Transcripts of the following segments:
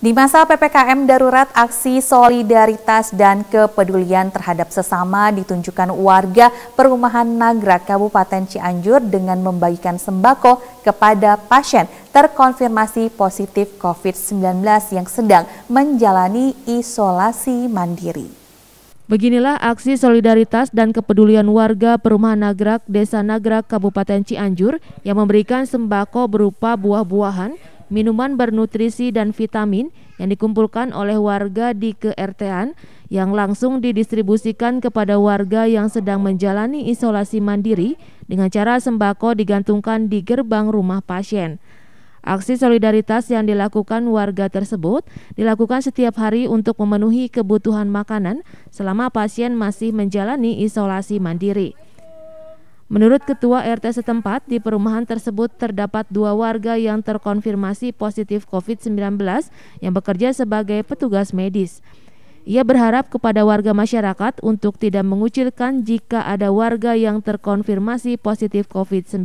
Di masa PPKM darurat, aksi solidaritas dan kepedulian terhadap sesama ditunjukkan warga perumahan Nagrak Kabupaten Cianjur dengan membagikan sembako kepada pasien terkonfirmasi positif COVID-19 yang sedang menjalani isolasi mandiri. Beginilah aksi solidaritas dan kepedulian warga perumahan Nagrak, Desa Nagrak, Kabupaten Cianjur yang memberikan sembako berupa buah-buahan minuman bernutrisi dan vitamin yang dikumpulkan oleh warga di keertean yang langsung didistribusikan kepada warga yang sedang menjalani isolasi mandiri dengan cara sembako digantungkan di gerbang rumah pasien. Aksi solidaritas yang dilakukan warga tersebut dilakukan setiap hari untuk memenuhi kebutuhan makanan selama pasien masih menjalani isolasi mandiri. Menurut ketua RT setempat, di perumahan tersebut terdapat dua warga yang terkonfirmasi positif COVID-19 yang bekerja sebagai petugas medis. Ia berharap kepada warga masyarakat untuk tidak mengucilkan jika ada warga yang terkonfirmasi positif COVID-19.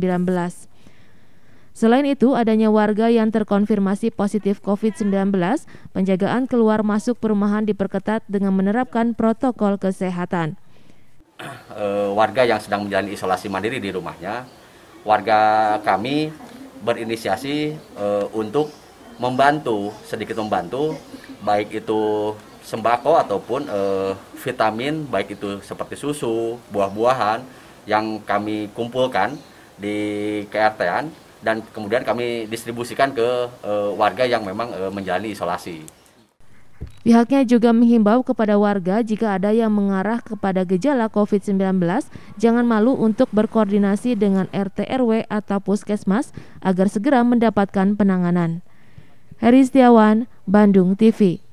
Selain itu, adanya warga yang terkonfirmasi positif COVID-19, penjagaan keluar masuk perumahan diperketat dengan menerapkan protokol kesehatan. Eh, warga yang sedang menjalani isolasi mandiri di rumahnya, warga kami berinisiasi eh, untuk membantu sedikit membantu baik itu sembako ataupun eh, vitamin baik itu seperti susu, buah-buahan yang kami kumpulkan di krt dan kemudian kami distribusikan ke warga yang memang menjalani isolasi. Pihaknya juga menghimbau kepada warga jika ada yang mengarah kepada gejala COVID-19, jangan malu untuk berkoordinasi dengan RT RW atau puskesmas agar segera mendapatkan penanganan. Heri Setiawan, Bandung TV.